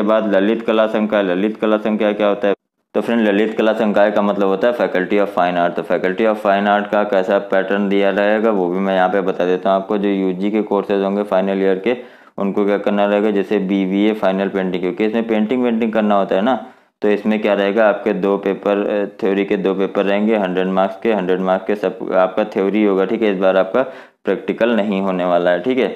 उसके बाद ललित कला संकाय ललित कला संकाय क्या होता है तो फ्रेंड ललित कला संकाय का मतलब होता है फैकल्टी ऑफ फाइन आर्ट तो फैकल्टी ऑफ फाइन आर्ट का कैसा पैटर्न दिया रहेगा वो भी मैं यहाँ पे बता देता हूँ आपको जो जी के कोर्सेज होंगे फाइनल ईयर के उनको क्या करना रहेगा जैसे ए फाइनल पेंटिंग क्योंकि इसमें पेंटिंग वेंटिंग करना होता है ना तो इसमें क्या रहेगा आपके दो पेपर थ्योरी के दो पेपर रहेंगे हंड्रेड मार्क्स के हंड्रेड मार्क्स के सब आपका थ्योरी होगा ठीक है इस बार आपका प्रैक्टिकल नहीं होने वाला है ठीक है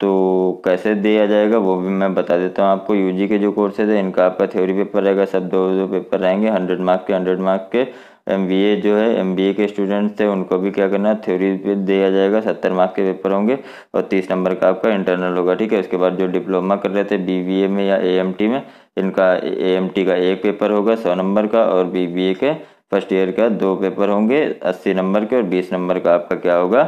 तो कैसे दिया जाएगा वो भी मैं बता देता हूँ आपको यूजी के जो कोर्सेज है तो इनका आपका थ्योरी पेपर रहेगा सब दो दो पेपर रहेंगे हंड्रेड मार्क के हंड्रेड मार्क के एमबीए जो है एमबीए के स्टूडेंट्स थे उनको भी क्या करना है थ्योरी पे दिया जाएगा सत्तर मार्क के पेपर होंगे और तीस नंबर का आपका इंटरनल होगा ठीक है उसके बाद जो डिप्लोमा कर रहे थे बीबीए में या एएमटी में इनका एएमटी का एक पेपर होगा सौ नंबर का और बीबीए के फर्स्ट ईयर का दो पेपर होंगे अस्सी नंबर के और बीस नंबर का आपका क्या होगा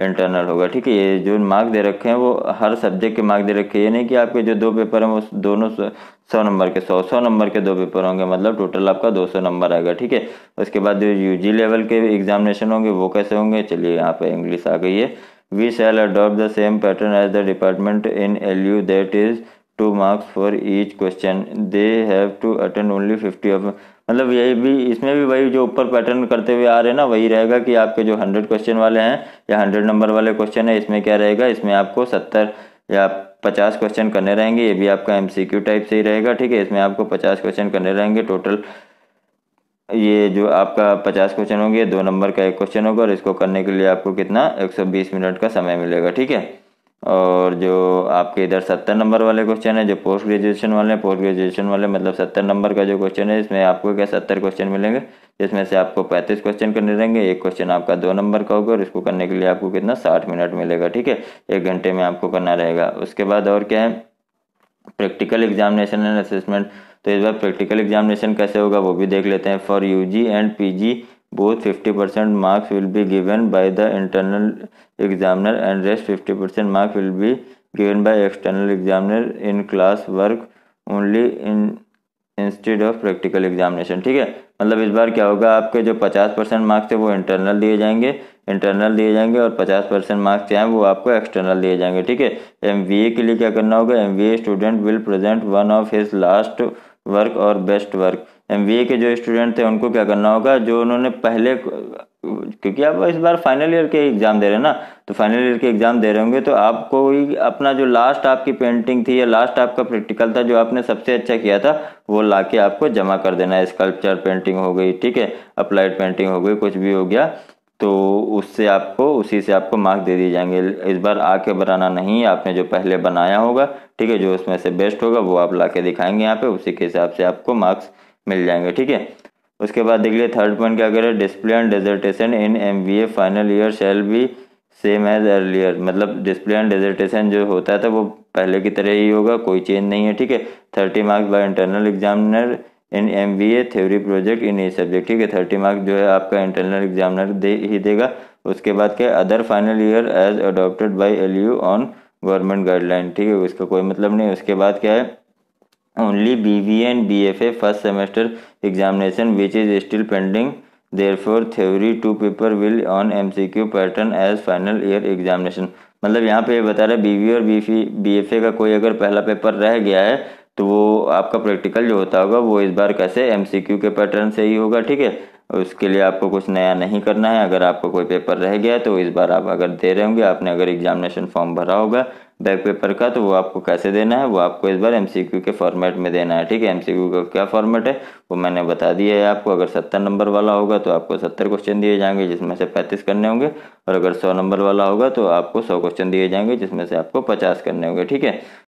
इंटरनल होगा ठीक है ये जो मार्क दे रखे हैं वो हर सब्जेक्ट के मार्क दे रखे हैं ये नहीं कि आपके जो दो पेपर हैं वो दोनों सौ नंबर के सौ सौ नंबर के दो पेपर होंगे मतलब टोटल आपका दो सौ नंबर आएगा ठीक है उसके बाद जो यूजी लेवल के एग्जामिनेशन होंगे वो कैसे होंगे चलिए यहाँ पर इंग्लिश आ गई है we shall adopt the same pattern as the department in L U that is two marks for each question they have to attend only fifty of मतलब यही भी इसमें भी वही जो ऊपर पैटर्न करते हुए आ रहे हैं ना वही रहेगा कि आपके जो हंड्रेड क्वेश्चन वाले हैं या हंड्रेड नंबर वाले क्वेश्चन है इसमें क्या रहेगा इसमें आपको सत्तर या पचास क्वेश्चन करने रहेंगे ये भी आपका एम टाइप से ही रहेगा ठीक है इसमें आपको पचास क्वेश्चन करने रहेंगे टोटल ये जो आपका पचास क्वेश्चन होंगे दो नंबर का एक क्वेश्चन होगा और इसको करने के लिए आपको कितना एक सौ बीस मिनट का समय मिलेगा ठीक है और जो आपके इधर सत्तर नंबर वाले क्वेश्चन है जो पोस्ट ग्रेजुएशन वाले पोस्ट ग्रेजुएशन वाले मतलब सत्तर नंबर का जो क्वेश्चन है इसमें आपको क्या सत्तर क्वेश्चन मिलेंगे जिसमें से आपको पैंतीस क्वेश्चन करने रहेंगे एक क्वेश्चन आपका दो नंबर का होगा और इसको करने के लिए आपको कितना साठ मिनट मिलेगा ठीक है एक घंटे में आपको करना रहेगा उसके बाद और क्या है प्रैक्टिकल एग्जामिनेशन एंड असेसमेंट तो इस बार प्रैक्टिकल एग्जामिनेशन कैसे होगा वो भी देख लेते हैं for U G and P G Both 50% marks will be given by the internal examiner and rest 50% marks will be given by external examiner in class work only in instead of practical examination ठीक है मतलब इस बार क्या होगा आपके जो पचास percent marks थे वो इंटरनल दिए जाएंगे इंटरनल दिए जाएंगे और पचास परसेंट मार्क्स हैं वो आपको एक्सटर्नल दिए जाएंगे ठीक है एम के लिए क्या करना होगा um student will present one of his last work और बेस्ट वर्क एम के जो स्टूडेंट थे उनको क्या करना होगा जो उन्होंने पहले क्योंकि आप इस बार फाइनल ईयर के एग्ज़ाम दे रहे हैं ना तो फाइनल ईयर के एग्ज़ाम दे रहे होंगे तो आपको ही अपना जो लास्ट आपकी पेंटिंग थी या लास्ट आपका प्रैक्टिकल था जो आपने सबसे अच्छा किया था वो ला के आपको जमा कर देना है स्कल्पचर पेंटिंग हो गई ठीक है अप्लाइड पेंटिंग हो गई कुछ भी हो गया तो उससे आपको उसी से आपको मार्क्स दे दिए जाएंगे इस बार आके बनाना नहीं आपने जो पहले बनाया होगा ठीक है जो उसमें से बेस्ट होगा वो आप ला के दिखाएंगे यहाँ पे उसी के हिसाब से आपको मार्क्स मिल जाएंगे ठीक है उसके बाद देख लिए थर्ड पॉइंट क्या करें display and dissertation in M B A final year shall be same as earlier मतलब डिस्प्ले एंड डेजर्टेशन जो होता था तो वो पहले की तरह ही होगा कोई चेंज नहीं है ठीक है thirty marks by internal examiner in M B A theory project in a subject ठीक है थर्टी मार्क्स जो है आपका इंटरनल एग्जामिनर दे ही देगा उसके बाद क्या other final year as adopted by L U on government guideline ठीक है उसका कोई मतलब नहीं उसके बाद क्या है only first and BFA first semester examination which is still pending. Therefore, theory two paper will on MCQ pattern as final year examination. मतलब यहाँ पे बता रहे बी बी और एफ ए का कोई अगर पहला पेपर रह गया है तो वो आपका प्रैक्टिकल जो होता होगा वो इस बार कैसे एमसीक्यू के पैटर्न से ही होगा ठीक है उसके लिए आपको कुछ नया नहीं करना है अगर आपका कोई पेपर रह गया है तो इस बार आप अगर दे रहे होंगे आपने अगर एग्जामिनेशन फॉर्म भरा होगा बैक पेपर का तो वो आपको कैसे देना है वो आपको इस बार एमसीक्यू के फॉर्मेट में देना है ठीक है एमसीक्यू का क्या फॉर्मेट है वो मैंने बता दिया है आपको अगर सत्तर नंबर वाला होगा तो आपको सत्तर क्वेश्चन दिए जाएंगे जिसमें से पैंतीस करने होंगे और अगर सौ नंबर वाला होगा तो आपको सौ क्वेश्चन दिए जाएंगे जिसमें से आपको पचास करने होंगे ठीक है